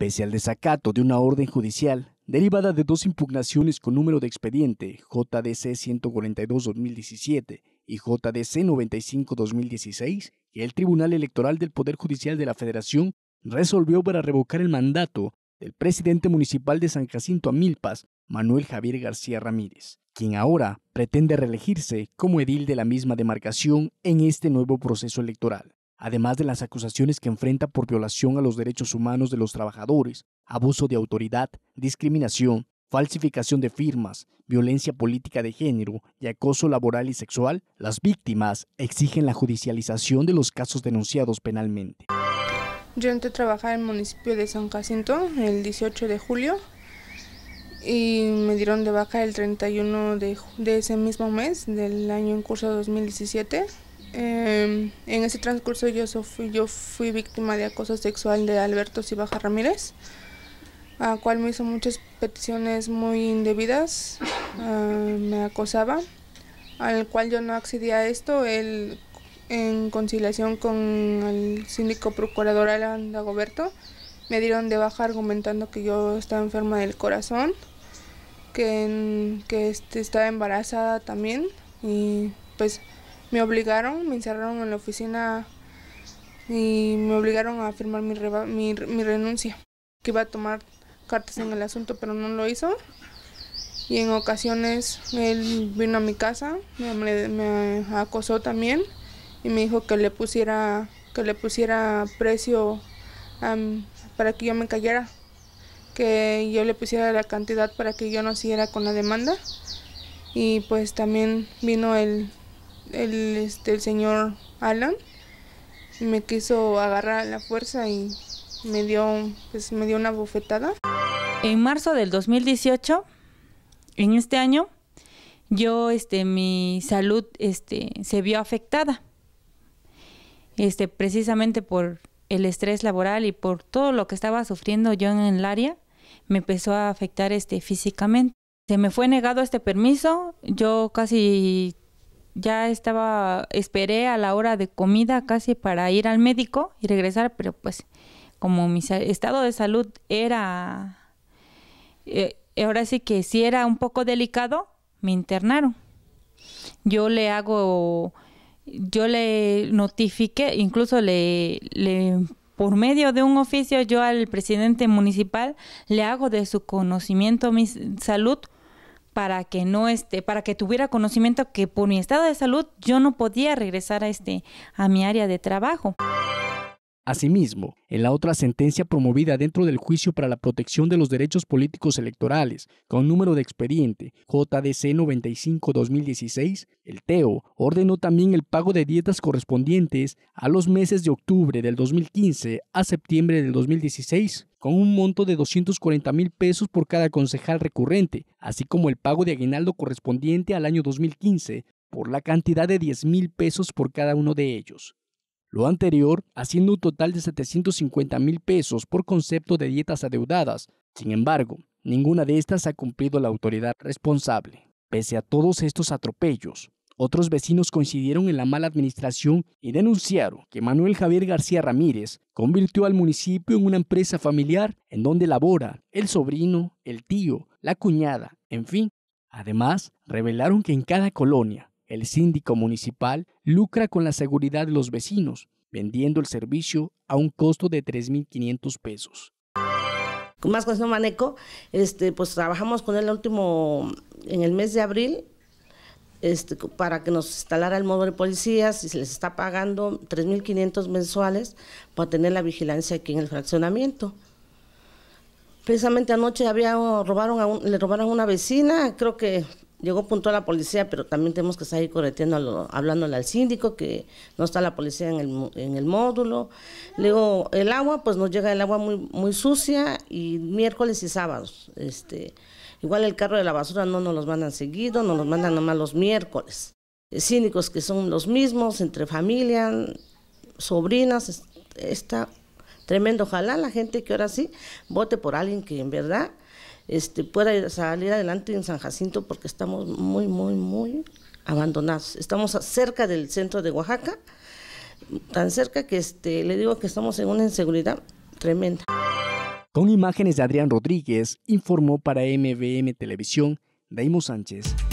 Pese al desacato de una orden judicial derivada de dos impugnaciones con número de expediente JDC 142-2017 y JDC 95-2016, que el Tribunal Electoral del Poder Judicial de la Federación resolvió para revocar el mandato del presidente municipal de San Jacinto a Milpas, Manuel Javier García Ramírez, quien ahora pretende reelegirse como edil de la misma demarcación en este nuevo proceso electoral además de las acusaciones que enfrenta por violación a los derechos humanos de los trabajadores, abuso de autoridad, discriminación, falsificación de firmas, violencia política de género y acoso laboral y sexual, las víctimas exigen la judicialización de los casos denunciados penalmente. Yo entré a trabajar en el municipio de San Jacinto el 18 de julio y me dieron de baja el 31 de, de ese mismo mes del año en curso 2017. Em, en ese transcurso yo, fui, yo fui víctima de acoso sexual de Alberto Cibaja Ramírez, a cual me hizo muchas peticiones muy indebidas, ah, me acosaba, al cual yo no accedía a esto, él en conciliación con el síndico procurador Alan Dagoberto, me dieron de baja argumentando que yo estaba enferma del corazón, que, que este, estaba embarazada también y pues me obligaron, me encerraron en la oficina y me obligaron a firmar mi, mi, renuncia, que iba a tomar cartas en el asunto, pero no lo hizo. Y en ocasiones él vino a mi casa, me, acosó también y me dijo que le pusiera, que le pusiera precio para que yo me cayera, que yo le pusiera la cantidad para que yo no siguiera con la demanda. Y pues también vino el el, este, el señor Alan me quiso agarrar la fuerza y me dio, pues, me dio una bofetada. En marzo del 2018, en este año, yo, este, mi salud, este, se vio afectada, este, precisamente por el estrés laboral y por todo lo que estaba sufriendo yo en el área, me empezó a afectar, este, físicamente. Se me fue negado este permiso, yo casi ya estaba, esperé a la hora de comida casi para ir al médico y regresar, pero pues como mi estado de salud era, eh, ahora sí que si era un poco delicado, me internaron. Yo le hago, yo le notifiqué, incluso le, le por medio de un oficio yo al presidente municipal le hago de su conocimiento mi salud para que no esté, para que tuviera conocimiento que por mi estado de salud yo no podía regresar a este a mi área de trabajo. Asimismo, en la otra sentencia promovida dentro del juicio para la protección de los derechos políticos electorales, con número de expediente JDC 95-2016, el TEO ordenó también el pago de dietas correspondientes a los meses de octubre del 2015 a septiembre del 2016, con un monto de 240 mil pesos por cada concejal recurrente, así como el pago de aguinaldo correspondiente al año 2015 por la cantidad de 10 mil pesos por cada uno de ellos. Lo anterior, haciendo un total de 750 mil pesos por concepto de dietas adeudadas. Sin embargo, ninguna de estas ha cumplido la autoridad responsable. Pese a todos estos atropellos, otros vecinos coincidieron en la mala administración y denunciaron que Manuel Javier García Ramírez convirtió al municipio en una empresa familiar en donde labora el sobrino, el tío, la cuñada, en fin. Además, revelaron que en cada colonia el síndico municipal lucra con la seguridad de los vecinos, vendiendo el servicio a un costo de 3.500 pesos. Más con el señor Maneco, este, pues trabajamos con él el último, en el mes de abril, este, para que nos instalara el módulo de policías y se les está pagando 3.500 mensuales para tener la vigilancia aquí en el fraccionamiento. Precisamente anoche había, oh, robaron le robaron a una vecina, creo que llegó a la policía, pero también tenemos que ahí correteando, hablándole al síndico que no está la policía en el, módulo. Luego, el agua, pues nos llega el agua muy, muy sucia y miércoles y sábados. Este, igual el carro de la basura no nos los mandan seguido, nos los mandan nomás los miércoles. Síndicos que son los mismos, entre familia, sobrinas, está tremendo. Ojalá la gente que ahora sí vote por alguien que en verdad este, pueda salir adelante en San Jacinto porque estamos muy, muy, muy abandonados. Estamos cerca del centro de Oaxaca, tan cerca que este, le digo que estamos en una inseguridad tremenda. Con imágenes de Adrián Rodríguez, informó para MVM Televisión, Daimo Sánchez.